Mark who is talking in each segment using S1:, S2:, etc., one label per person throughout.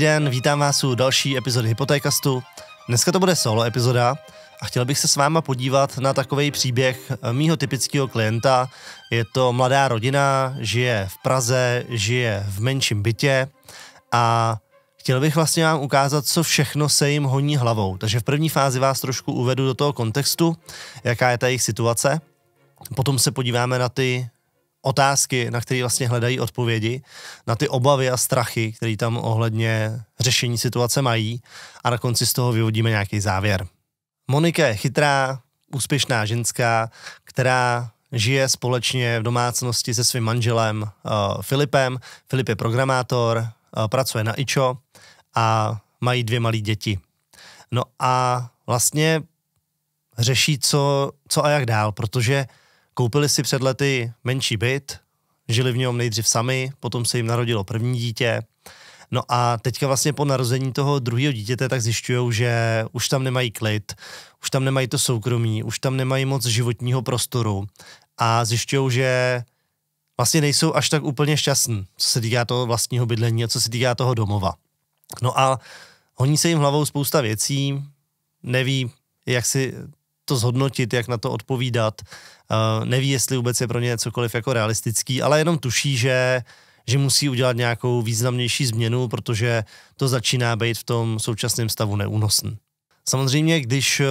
S1: den, vítám vás u další epizody Hypotékastu. Dneska to bude solo epizoda a chtěl bych se s váma podívat na takový příběh mýho typického klienta. Je to mladá rodina, žije v Praze, žije v menším bytě a chtěl bych vlastně vám ukázat, co všechno se jim honí hlavou. Takže v první fázi vás trošku uvedu do toho kontextu, jaká je ta jejich situace. Potom se podíváme na ty otázky, na které vlastně hledají odpovědi, na ty obavy a strachy, které tam ohledně řešení situace mají a na konci z toho vyvodíme nějaký závěr. Monika je chytrá, úspěšná ženská, která žije společně v domácnosti se svým manželem uh, Filipem. Filip je programátor, uh, pracuje na IČO a mají dvě malé děti. No a vlastně řeší, co, co a jak dál, protože uh, Koupili si před lety menší byt, žili v něm nejdřív sami, potom se jim narodilo první dítě. No a teďka vlastně po narození toho druhého dítěte tak zjišťují, že už tam nemají klid, už tam nemají to soukromí, už tam nemají moc životního prostoru a zjišťují, že vlastně nejsou až tak úplně šťastní, co se týká toho vlastního bydlení a co se týká toho domova. No a honí se jim hlavou spousta věcí, neví, jak si to zhodnotit, jak na to odpovídat. Uh, neví, jestli vůbec je pro ně cokoliv jako realistický, ale jenom tuší, že že musí udělat nějakou významnější změnu, protože to začíná být v tom současném stavu neúnosný. Samozřejmě, když uh,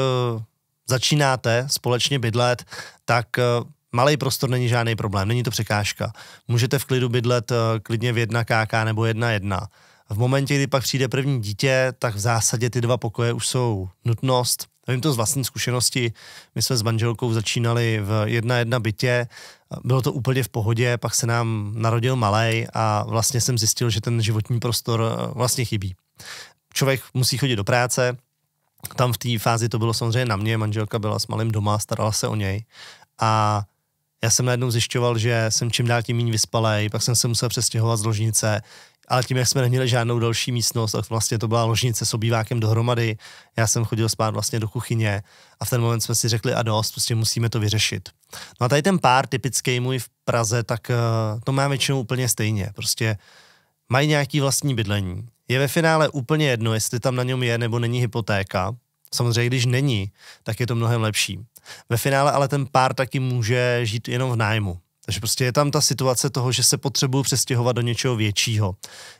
S1: začínáte společně bydlet, tak uh, eh, malý prostor není žádný problém, není to překážka. Můžete v klidu bydlet uh, klidně v jedna kk nebo jedna. V momentě, kdy pak přijde první dítě, tak v zásadě ty dva pokoje už jsou nutnost, Vím to z vlastní zkušenosti. My jsme s manželkou začínali v jedna jedna bytě, bylo to úplně v pohodě, pak se nám narodil malej a vlastně jsem zjistil, že ten životní prostor eh, vlastně chybí. Člověk musí chodit do práce, tam v té fázi to bylo samozřejmě na mě, manželka byla s malým doma, starala se o něj a já jsem najednou zjišťoval, že jsem čím dál tím méně vyspalej, pak jsem se musel přestěhovat z ložnice, ale tím, jak jsme neměli žádnou další místnost, tak vlastně to byla ložnice s obývákem dohromady. Já jsem chodil spát vlastně do kuchyně a v ten moment jsme si řekli a dost, prostě musíme to vyřešit. No a tady ten pár typický můj v Praze, tak eh, to má většinou úplně stejně. Prostě mají nějaký vlastní bydlení. Je ve finále úplně jedno, jestli tam na něm je nebo není hypotéka, Samozřejmě, když není, tak je to mnohem lepší. Ve finále ale ten pár taky může žít jenom v nájmu. Takže prostě je tam ta situace toho, že se potřebuju přestěhovat do něčeho většího.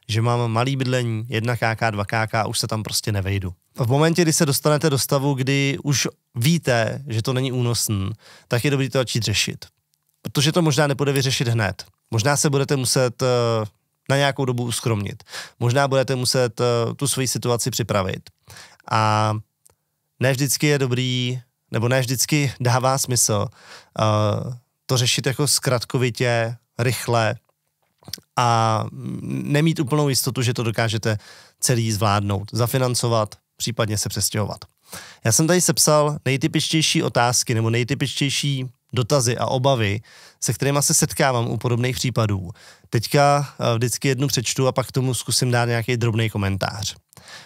S1: Že mám malý bydlení, jedna KK, dva KK už se tam prostě nevejdu. V momentě, kdy se dostanete do stavu, kdy už víte, že to není únosný, tak je dobré to začít řešit. Protože to možná nepůjde vyřešit hned. Možná se budete muset eh, na nějakou dobu uskromnit. Možná budete muset eh, tu svoji situaci připravit. A ne vždycky je dobrý, nebo ne vždycky dává smysl uh, to řešit jako zkratkovitě, rychle a nemít úplnou jistotu, že to dokážete celý zvládnout, zafinancovat, případně se přestěhovat. Já jsem tady sepsal nejtypičtější otázky nebo nejtypičtější dotazy a obavy, se kterými se setkávám u podobných případů. Teďka eh, vždycky jednu přečtu a pak tomu zkusím dát nějaký drobný komentář.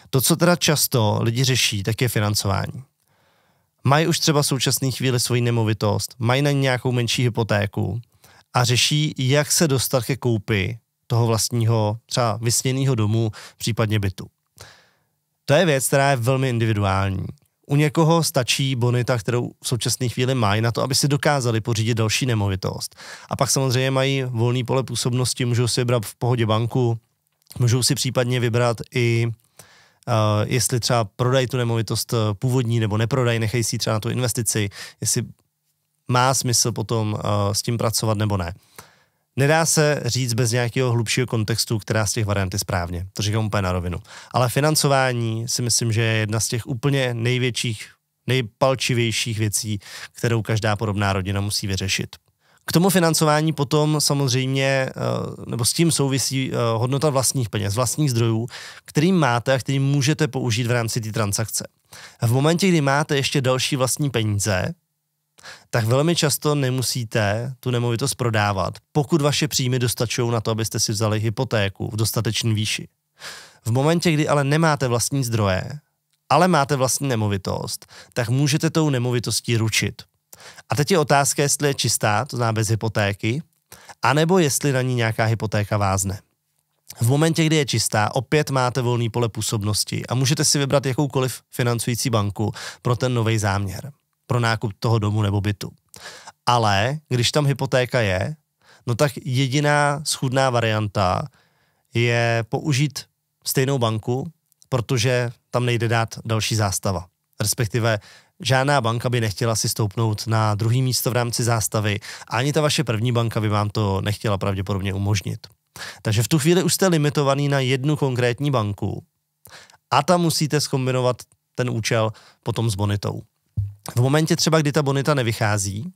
S1: To, co teda často lidi řeší, tak je financování. Mají už třeba v současné chvíli svoji nemovitost, mají na ní nějakou menší hypotéku a řeší, jak se dostat ke koupi toho vlastního třeba vysněného domu, případně bytu. To je věc, která je velmi individuální. U někoho stačí bonita, kterou v současné chvíli mají, na to, aby si dokázali pořídit další nemovitost. A pak samozřejmě mají volný pole působnosti, můžou si vybrat v pohodě banku, můžou si případně vybrat i Uh, jestli třeba prodají tu nemovitost eh, původní nebo neprodají, nechají si třeba na tu investici, jestli má smysl potom uh, s tím pracovat nebo ne. Uh, nedá se říct bez nějakého hlubšího kontextu, která z těch variant je správně. To říkám úplně na rovinu. Ale financování si myslím, že je jedna z těch úplně největších, nejpalčivějších věcí, kterou každá podobná rodina musí vyřešit. K tomu financování potom samozřejmě, eh, nebo s tím souvisí eh, hodnota vlastních peněz, vlastních zdrojů, kterým máte a kterým můžete použít v rámci té transakce. V momentě, kdy máte ještě další vlastní peníze, tak velmi často nemusíte tu nemovitost prodávat, pokud vaše příjmy dostačují na to, abyste si vzali hypotéku v dostatečné výši. V momentě, kdy ale nemáte vlastní zdroje, ale máte vlastní nemovitost, tak můžete tou nemovitostí ručit. A teď je otázka, jestli je čistá, to znamená bez hypotéky, anebo jestli na ní nějaká hypotéka vázne. V momentě, kdy je čistá, opět máte volný pole působnosti a můžete si vybrat jakoukoliv financující banku pro ten nový záměr pro nákup toho domu nebo bytu. Ale když tam hypotéka je, no tak jediná schudná varianta je použít stejnou banku, protože tam nejde dát další zástava. Respektive žádná banka by nechtěla si stoupnout na druhý místo v rámci zástavy a ani ta vaše první banka by vám to nechtěla pravděpodobně umožnit. Takže v tu chvíli už jste limitovaný na jednu konkrétní banku a tam musíte skombinovat ten účel potom s bonitou v momentě třeba, kdy ta bonita nevychází,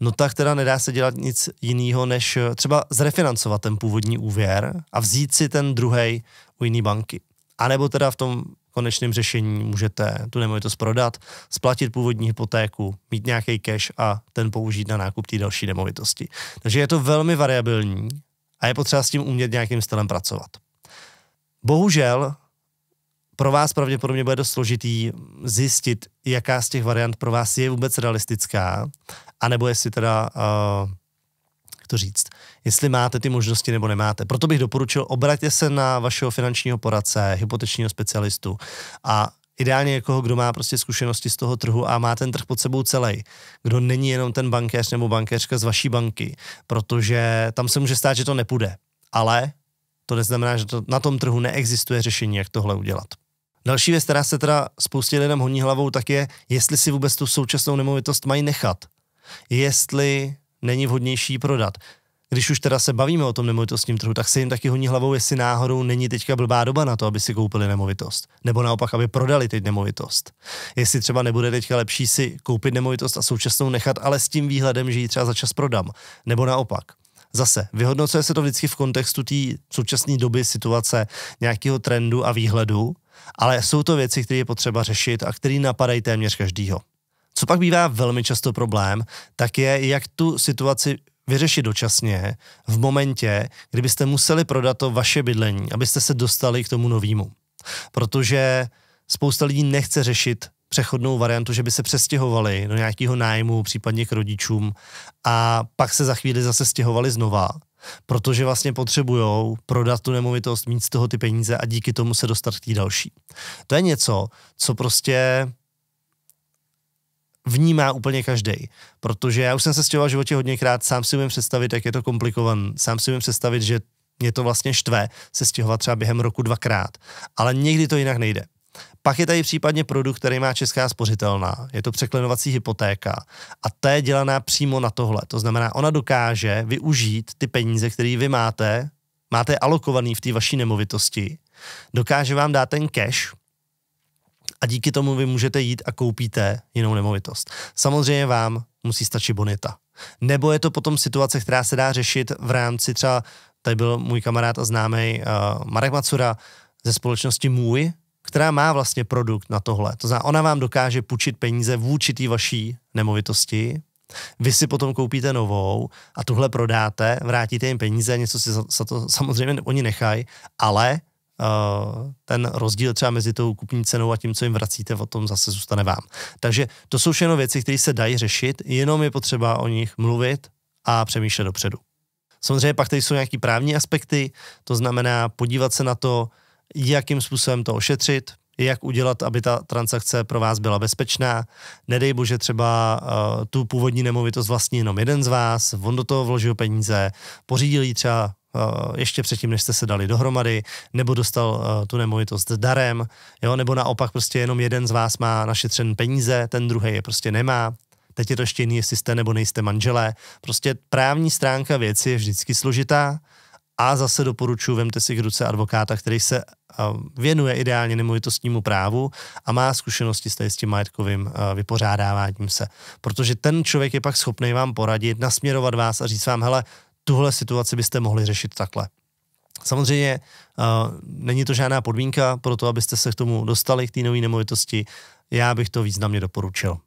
S1: no tak teda nedá se dělat nic jiného, než eh, třeba zrefinancovat ten původní úvěr a vzít si ten druhý u jiné banky. A nebo teda v tom konečném řešení můžete tu nemovitost prodat, splatit původní hypotéku, mít nějaký cash a ten použít na nákup té další nemovitosti. Takže je to velmi variabilní a je potřeba s tím umět nějakým stylem pracovat. Bohužel pro vás pravděpodobně bude dost složitý zjistit, jaká z těch variant pro vás je vůbec realistická, anebo jestli teda, uh, to říct, jestli máte ty možnosti nebo nemáte. Proto bych doporučil, obraťte se na vašeho finančního poradce, hypotečního specialistu a ideálně někoho, kdo má prostě zkušenosti z toho trhu a má ten trh pod sebou celý, kdo není jenom ten bankéř nebo bankéřka z vaší banky, protože tam se může stát, že to nepůjde. Ale to neznamená, že to, na tom trhu neexistuje řešení, jak tohle udělat. Další věc, která se teda spoustě lidem honí hlavou, tak je, jestli si vůbec tu současnou nemovitost mají nechat. Jestli není vhodnější prodat. Když už teda se bavíme o tom nemovitostním trhu, tak se jim taky honí hlavou, jestli náhodou není teďka blbá doba na to, aby si koupili nemovitost. Nebo naopak, aby prodali teď nemovitost. Jestli třeba nebude teďka lepší si koupit nemovitost a současnou nechat, ale s tím výhledem, že ji třeba za čas prodám. Nebo naopak. Zase, vyhodnocuje se to vždycky v kontextu té současné doby, situace, nějakého trendu a výhledu, ale jsou to věci, které je potřeba řešit a které napadají téměř každýho. Co pak bývá velmi často problém, tak je, jak tu situaci vyřešit dočasně v momentě, kdybyste museli prodat to vaše bydlení, abyste se dostali k tomu novému. Protože spousta lidí nechce řešit přechodnou variantu, že by se přestěhovali do nějakého nájmu, případně k rodičům a pak se za chvíli zase stěhovali znova protože vlastně potřebují prodat tu nemovitost, mít z toho ty peníze a díky tomu se dostat k té další. To je něco, co prostě vnímá úplně každý. Protože já už jsem se stěhoval v životě hodněkrát, sám si umím představit, jak je to komplikované, sám si umím představit, že mě to vlastně štve se stěhovat třeba během roku dvakrát, ale někdy to jinak nejde. Pak je tady případně produkt, který má Česká spořitelná. Je to překlenovací hypotéka. A ta je dělaná přímo na tohle. To znamená, ona dokáže využít ty peníze, které vy máte, máte alokovaný v té vaší nemovitosti, dokáže vám dát ten cash, a díky tomu vy můžete jít a koupíte jinou nemovitost. Samozřejmě vám musí stačit bonita. Nebo je to potom situace, která se dá řešit v rámci třeba, tady byl můj kamarád a známý uh, eh, Marek Macura ze společnosti Můj, která má vlastně produkt na tohle. To znamená, ona vám dokáže půjčit peníze vůči té vaší nemovitosti, vy si potom koupíte novou a tuhle prodáte, vrátíte jim peníze, něco si za, za to samozřejmě oni nechají, ale uh, ten rozdíl třeba mezi tou kupní cenou a tím, co jim vracíte, o tom zase zůstane vám. Takže to jsou všechno věci, které se dají řešit, jenom je potřeba o nich mluvit a přemýšlet dopředu. Samozřejmě pak tady jsou nějaký právní aspekty, to znamená podívat se na to, jakým způsobem to ošetřit, jak udělat, aby ta transakce pro vás byla bezpečná. Nedej bože třeba uh, tu původní nemovitost vlastní jenom jeden z vás, on do toho vložil peníze, pořídil ji třeba uh, ještě předtím, než jste se dali dohromady, nebo dostal uh, tu nemovitost darem, jo, nebo naopak prostě jenom jeden z vás má našetřen peníze, ten druhý je prostě nemá. Teď je to ještě jiný, jestli jste nebo nejste manželé. Prostě právní stránka věci je vždycky složitá, a zase doporučuji, vemte si k ruce advokáta, který se eh, věnuje ideálně nemovitostnímu právu a má zkušenosti s, s tím majetkovým eh, vypořádáváním se. Protože ten člověk je pak schopný vám poradit, nasměrovat vás a říct vám, hele, tuhle situaci byste mohli řešit takhle. Samozřejmě eh, není to žádná podmínka pro to, abyste se k tomu dostali, k té nové nemovitosti. Já bych to významně doporučil.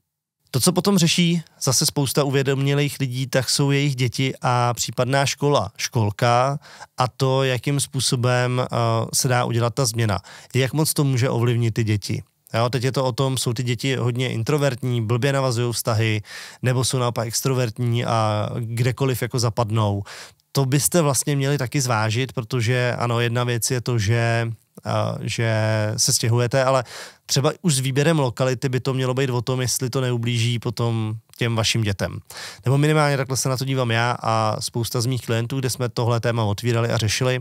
S1: To, co potom řeší zase spousta uvědomělých lidí, tak jsou jejich děti a případná škola, školka a to, jakým způsobem uh, se dá udělat ta změna. Jak moc to může ovlivnit ty děti. Jo, teď je to o tom, jsou ty děti hodně introvertní, blbě navazují vztahy, nebo jsou naopak extrovertní a kdekoliv jako zapadnou. To byste vlastně měli taky zvážit, protože ano, jedna věc je to, že, uh, že se stěhujete, ale třeba už s výběrem lokality by to mělo být o tom, jestli to neublíží potom těm vašim dětem. Nebo minimálně takhle se na to dívám já a spousta z mých klientů, kde jsme tohle téma otvírali a řešili.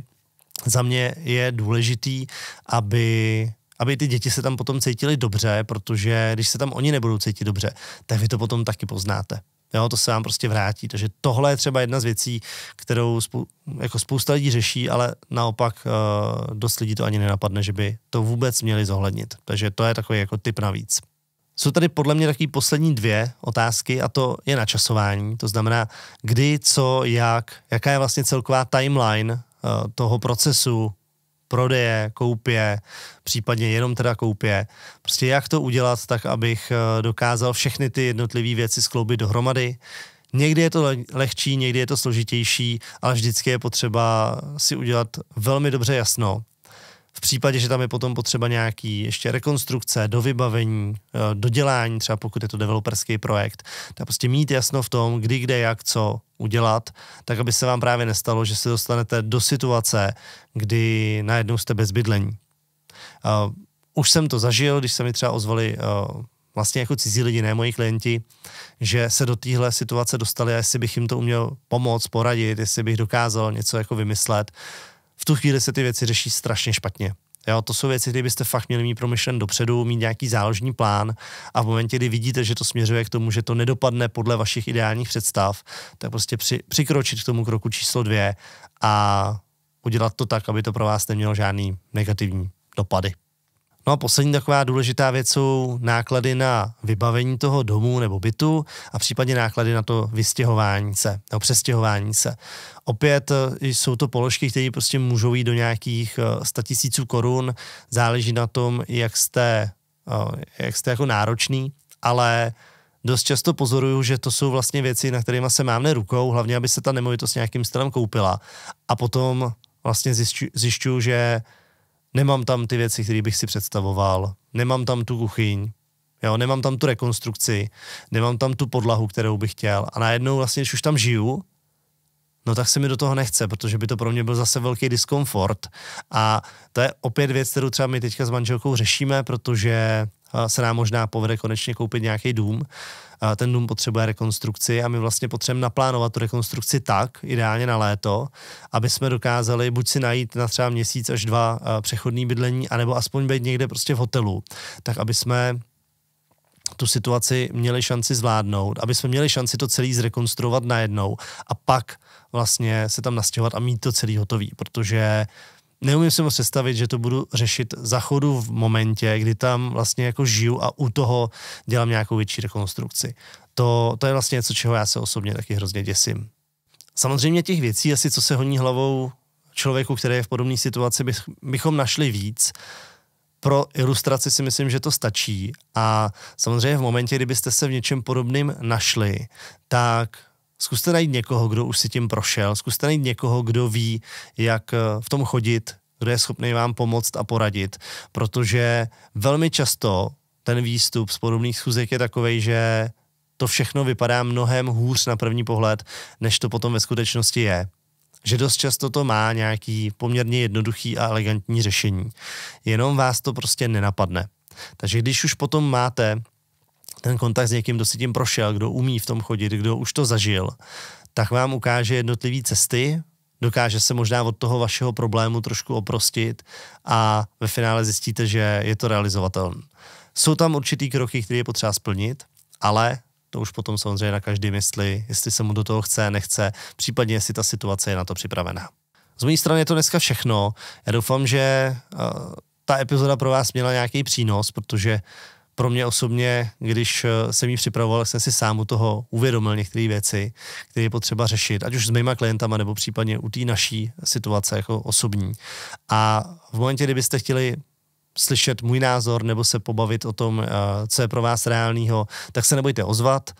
S1: Za mě je důležitý, aby aby ty děti se tam potom cítily dobře, protože když se tam oni nebudou cítit dobře, tak vy to potom taky poznáte. Jo, to se vám prostě vrátí. Takže tohle je třeba jedna z věcí, kterou spou- jako spousta lidí řeší, ale naopak uh, dost lidí to ani nenapadne, že by to vůbec měli zohlednit. Takže to je takový jako typ navíc. Jsou tady podle mě taky poslední dvě otázky a to je načasování, to znamená kdy, co, jak, jaká je vlastně celková timeline uh, toho procesu prodeje, koupě, případně jenom teda koupě. Prostě jak to udělat tak, abych eh, dokázal všechny ty jednotlivé věci skloubit dohromady. Někdy je to lehčí, někdy je to složitější, ale vždycky je potřeba si udělat velmi dobře jasno, v případě, že tam je potom potřeba nějaký ještě rekonstrukce, dovybavení, eh, dodělání, třeba pokud je to developerský projekt, tak prostě mít jasno v tom, kdy, kde, jak, co udělat, tak aby se vám právě nestalo, že se dostanete do situace, kdy najednou jste bez bydlení. Eh, už jsem to zažil, když se mi třeba ozvali eh, vlastně jako cizí lidi, ne moji klienti, že se do téhle situace dostali a jestli bych jim to uměl pomoct, poradit, jestli bych dokázal něco jako vymyslet v tu chvíli se ty věci řeší strašně špatně. Jo, to jsou věci, kdybyste byste fakt měli mít promyšlen dopředu, mít nějaký záložní plán a v momentě, kdy vidíte, že to směřuje k tomu, že to nedopadne podle vašich ideálních představ, tak prostě při, přikročit k tomu kroku číslo dvě a udělat to tak, aby to pro vás nemělo žádný negativní dopady. No a poslední taková důležitá věc jsou náklady na vybavení toho domu nebo bytu a případně náklady na to vystěhování se, nebo přestěhování se. Opět eh, jsou to položky, které prostě můžou jít do nějakých 100 eh, tisíců korun, záleží na tom, jak jste, eh, jak jste jako náročný, ale dost často pozoruju, že to jsou vlastně věci, na kterými se mávne rukou, hlavně aby se ta nemovitost nějakým stranem koupila. A potom vlastně zjišťuju, zjišťu že Nemám tam ty věci, které bych si představoval. Nemám tam tu kuchyň. Jo, nemám tam tu rekonstrukci, nemám tam tu podlahu, kterou bych chtěl. A najednou vlastně, když už tam žiju, no tak se mi do toho nechce, protože by to pro mě byl zase velký diskomfort. A to je opět věc, kterou třeba my teďka s manželkou řešíme, protože se nám možná povede konečně koupit nějaký dům. A ten dům potřebuje rekonstrukci a my vlastně potřebujeme naplánovat tu rekonstrukci tak, ideálně na léto, aby jsme dokázali buď si najít na třeba měsíc až dva přechodný bydlení, anebo aspoň být někde prostě v hotelu, tak aby jsme tu situaci měli šanci zvládnout, aby jsme měli šanci to celé zrekonstruovat najednou a pak vlastně se tam nastěhovat a mít to celý hotový, protože neumím si moc představit, že to budu řešit za chodu v momentě, kdy tam vlastně jako žiju a u toho dělám nějakou větší rekonstrukci. To, to je vlastně něco, čeho já se osobně taky hrozně děsím. Samozřejmě těch věcí, asi co se honí hlavou člověku, který je v podobné situaci, bych, bychom našli víc. Pro ilustraci si myslím, že to stačí. A samozřejmě v momentě, kdybyste se v něčem podobným našli, tak Zkuste najít někoho, kdo už si tím prošel, zkuste najít někoho, kdo ví, jak eh, v tom chodit, kdo je schopný vám pomoct a poradit, protože velmi často ten výstup z podobných schůzek je takový, že to všechno vypadá mnohem hůř na první pohled, než to potom ve skutečnosti je. Že dost často to má nějaký poměrně jednoduchý a elegantní řešení. Jenom vás to prostě nenapadne. Takže když už potom máte ten kontakt s někým, kdo si tím prošel, kdo umí v tom chodit, kdo už to zažil, tak vám ukáže jednotlivé cesty, dokáže se možná od toho vašeho problému trošku oprostit a ve finále zjistíte, že je to realizovatelné. Jsou tam určitý kroky, které je potřeba splnit, ale to už potom samozřejmě na každý mysli, jestli se mu do toho chce, nechce, případně jestli ta situace je na to připravená. Z mojí strany je to dneska všechno. Já doufám, že uh, ta epizoda pro vás měla nějaký přínos, protože pro mě osobně, když eh, jsem ji připravoval, jsem si sám u toho uvědomil některé věci, které je potřeba řešit, ať už s mýma klientama, nebo případně u té naší situace jako osobní. A v momentě, kdybyste chtěli slyšet můj názor nebo se pobavit o tom, eh, co je pro vás reálního, tak se nebojte ozvat.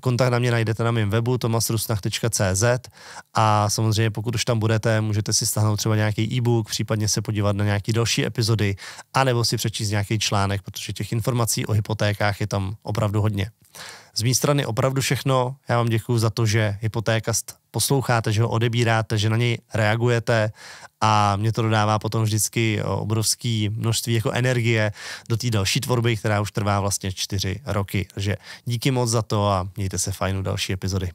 S1: Kontakt na mě najdete na mém webu tomasrusnach.cz a samozřejmě pokud už tam budete, můžete si stáhnout třeba nějaký e-book, případně se podívat na nějaké další epizody, anebo si přečíst nějaký článek, protože těch informací o hypotékách je tam opravdu hodně. Z mé strany opravdu všechno. Já vám děkuji za to, že hypotékast posloucháte, že ho odebíráte, že na něj reagujete a mě to dodává potom vždycky eh, obrovské množství jako energie do té další tvorby, která už trvá vlastně čtyři roky. Takže díky moc za to a mějte se fajnou další epizody.